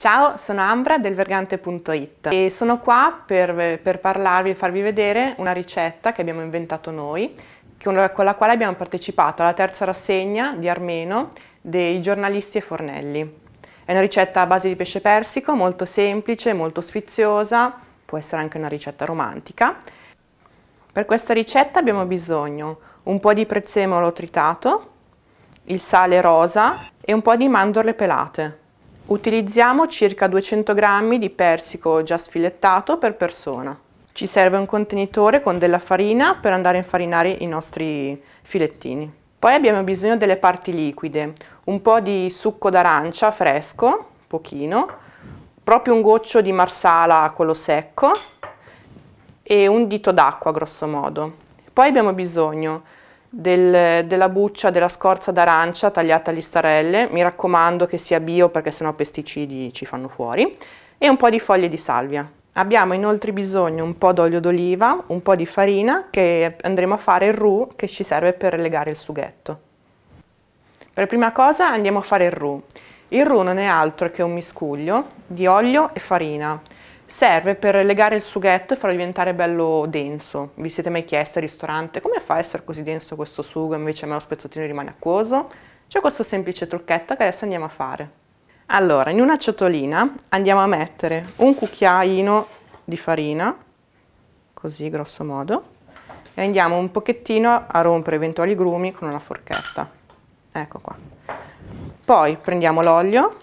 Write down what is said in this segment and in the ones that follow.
Ciao, sono Ambra del Vergante.it e sono qua per, per parlarvi e farvi vedere una ricetta che abbiamo inventato noi, con la quale abbiamo partecipato alla terza rassegna di Armeno dei giornalisti e fornelli. È una ricetta a base di pesce persico, molto semplice, molto sfiziosa, può essere anche una ricetta romantica. Per questa ricetta abbiamo bisogno un po' di prezzemolo tritato, il sale rosa e un po' di mandorle pelate. Utilizziamo circa 200 g di persico già sfilettato per persona. Ci serve un contenitore con della farina per andare a infarinare i nostri filettini. Poi abbiamo bisogno delle parti liquide, un po' di succo d'arancia fresco, pochino, proprio un goccio di marsala quello secco e un dito d'acqua grosso modo. Poi abbiamo bisogno del, della buccia della scorza d'arancia tagliata a listarelle, mi raccomando che sia bio perché sennò pesticidi ci fanno fuori, e un po' di foglie di salvia. Abbiamo inoltre bisogno un po' d'olio d'oliva, un po' di farina che andremo a fare il roux che ci serve per legare il sughetto. Per prima cosa andiamo a fare il roux. Il roux non è altro che un miscuglio di olio e farina. Serve per legare il sughetto e farlo diventare bello denso. Vi siete mai chiesti al ristorante come fa a essere così denso questo sugo e invece a me lo spezzottino rimane acquoso? C'è questo semplice trucchetto che adesso andiamo a fare. Allora, in una ciotolina andiamo a mettere un cucchiaino di farina, così grosso modo, e andiamo un pochettino a rompere eventuali grumi con una forchetta. Ecco qua. Poi prendiamo l'olio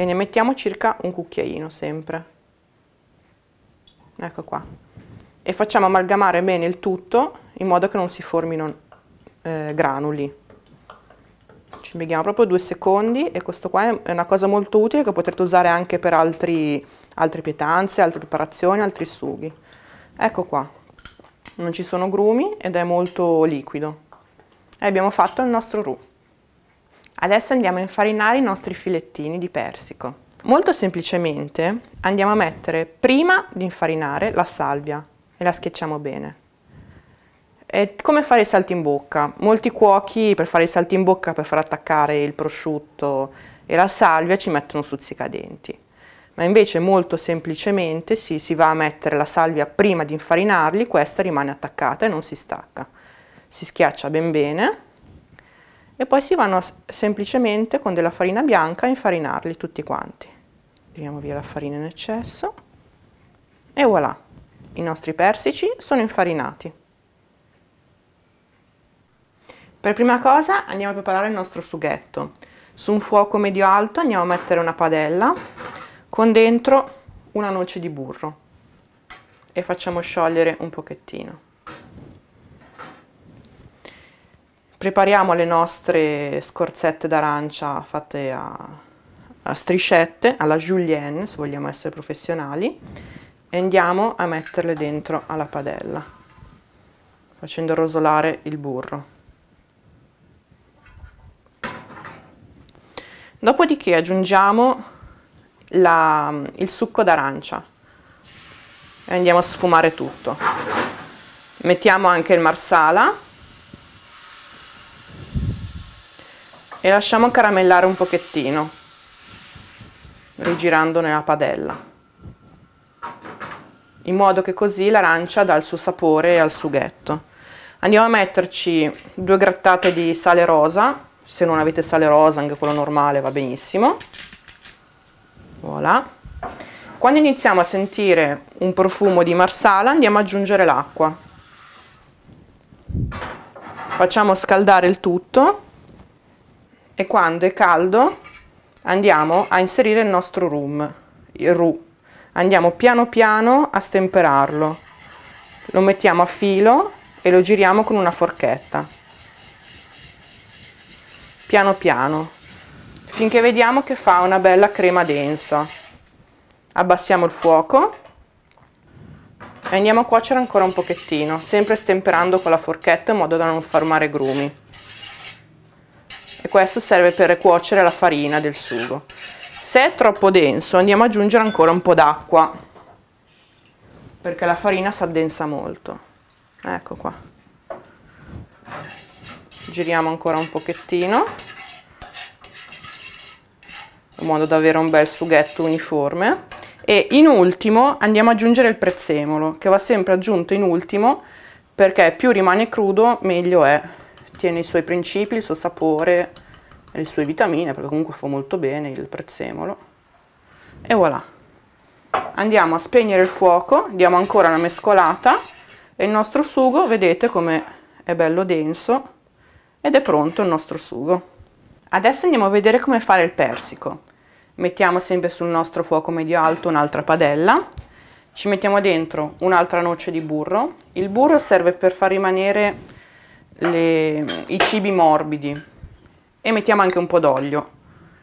e ne mettiamo circa un cucchiaino sempre. Ecco qua. E facciamo amalgamare bene il tutto in modo che non si formino eh, granuli. Ci impieghiamo proprio due secondi e questo qua è una cosa molto utile che potrete usare anche per altri, altre pietanze, altre preparazioni, altri sughi. Ecco qua, non ci sono grumi ed è molto liquido. E abbiamo fatto il nostro roux. Adesso andiamo a infarinare i nostri filettini di persico. Molto semplicemente andiamo a mettere prima di infarinare la salvia e la schiacciamo bene. È come fare i salti in bocca. Molti cuochi per fare i salti in bocca, per far attaccare il prosciutto e la salvia, ci mettono stuzzicadenti. Ma invece molto semplicemente sì, si va a mettere la salvia prima di infarinarli, questa rimane attaccata e non si stacca. Si schiaccia ben bene e poi si vanno semplicemente con della farina bianca a infarinarli tutti quanti. Tiriamo via la farina in eccesso e voilà, i nostri persici sono infarinati. Per prima cosa andiamo a preparare il nostro sughetto. Su un fuoco medio alto andiamo a mettere una padella con dentro una noce di burro e facciamo sciogliere un pochettino. Prepariamo le nostre scorzette d'arancia fatte a, a striscette, alla julienne se vogliamo essere professionali, e andiamo a metterle dentro alla padella, facendo rosolare il burro. Dopodiché aggiungiamo la, il succo d'arancia e andiamo a sfumare tutto. Mettiamo anche il marsala e lasciamo caramellare un pochettino rigirando nella padella in modo che così l'arancia dà il suo sapore al sughetto andiamo a metterci due grattate di sale rosa se non avete sale rosa anche quello normale va benissimo voilà quando iniziamo a sentire un profumo di marsala andiamo ad aggiungere l'acqua facciamo scaldare il tutto e quando è caldo andiamo a inserire il nostro rum, il roux. Andiamo piano piano a stemperarlo. Lo mettiamo a filo e lo giriamo con una forchetta. Piano piano, finché vediamo che fa una bella crema densa. Abbassiamo il fuoco e andiamo a cuocere ancora un pochettino, sempre stemperando con la forchetta in modo da non formare grumi e questo serve per cuocere la farina del sugo. Se è troppo denso andiamo ad aggiungere ancora un po' d'acqua perché la farina si addensa molto. Ecco qua. Giriamo ancora un pochettino in modo da avere un bel sughetto uniforme e in ultimo andiamo ad aggiungere il prezzemolo che va sempre aggiunto in ultimo perché più rimane crudo meglio è tiene i suoi principi, il suo sapore e le sue vitamine, perché comunque fa molto bene il prezzemolo. E voilà. Andiamo a spegnere il fuoco, diamo ancora una mescolata e il nostro sugo, vedete come è bello denso ed è pronto il nostro sugo. Adesso andiamo a vedere come fare il persico. Mettiamo sempre sul nostro fuoco medio-alto un'altra padella, ci mettiamo dentro un'altra noce di burro. Il burro serve per far rimanere le, i cibi morbidi e mettiamo anche un po' d'olio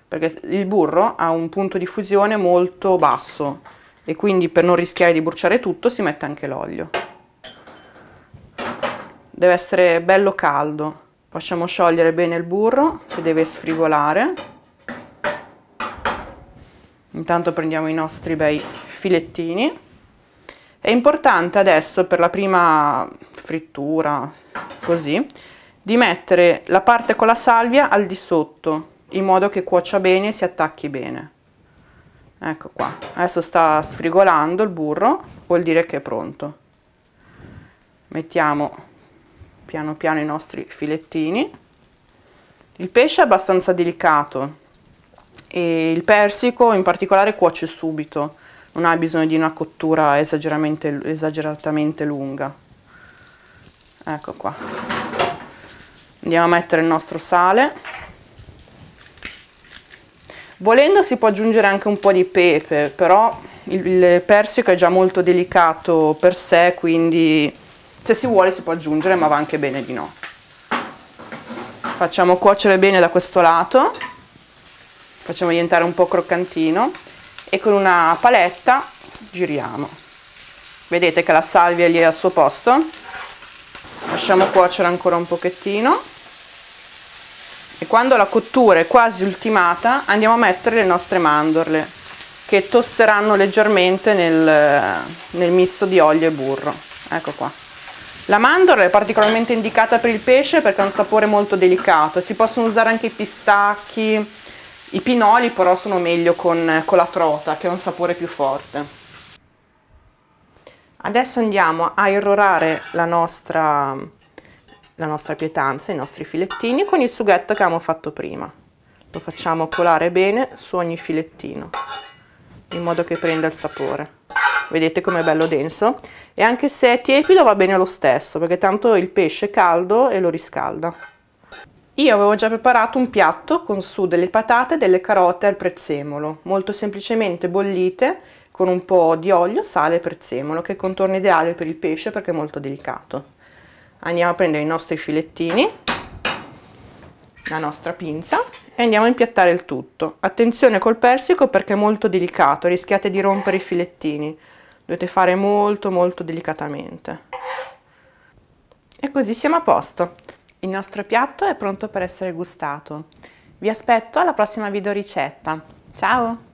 perché il burro ha un punto di fusione molto basso e quindi per non rischiare di bruciare tutto si mette anche l'olio. Deve essere bello caldo, facciamo sciogliere bene il burro che deve sfrigolare. Intanto prendiamo i nostri bei filettini. È importante adesso per la prima frittura, così, di mettere la parte con la salvia al di sotto, in modo che cuocia bene e si attacchi bene. Ecco qua, adesso sta sfrigolando il burro, vuol dire che è pronto. Mettiamo piano piano i nostri filettini. Il pesce è abbastanza delicato e il persico in particolare cuoce subito, non ha bisogno di una cottura esageratamente lunga ecco qua andiamo a mettere il nostro sale volendo si può aggiungere anche un po' di pepe però il persico è già molto delicato per sé quindi se si vuole si può aggiungere ma va anche bene di no facciamo cuocere bene da questo lato facciamo diventare un po' croccantino e con una paletta giriamo vedete che la salvia lì è al suo posto lasciamo cuocere ancora un pochettino e quando la cottura è quasi ultimata andiamo a mettere le nostre mandorle che tosteranno leggermente nel, nel misto di olio e burro ecco qua la mandorla è particolarmente indicata per il pesce perché ha un sapore molto delicato si possono usare anche i pistacchi i pinoli però sono meglio con, con la trota che ha un sapore più forte Adesso andiamo a irrorare la nostra, la nostra pietanza, i nostri filettini, con il sughetto che abbiamo fatto prima. Lo facciamo colare bene su ogni filettino, in modo che prenda il sapore. Vedete com'è bello denso? E anche se è tiepido va bene lo stesso, perché tanto il pesce è caldo e lo riscalda. Io avevo già preparato un piatto con su delle patate e delle carote al prezzemolo, molto semplicemente bollite con un po' di olio, sale e prezzemolo, che è il contorno ideale per il pesce perché è molto delicato. Andiamo a prendere i nostri filettini, la nostra pinza e andiamo a impiattare il tutto. Attenzione col persico perché è molto delicato, rischiate di rompere i filettini. Dovete fare molto molto delicatamente. E così siamo a posto. Il nostro piatto è pronto per essere gustato. Vi aspetto alla prossima video ricetta. Ciao!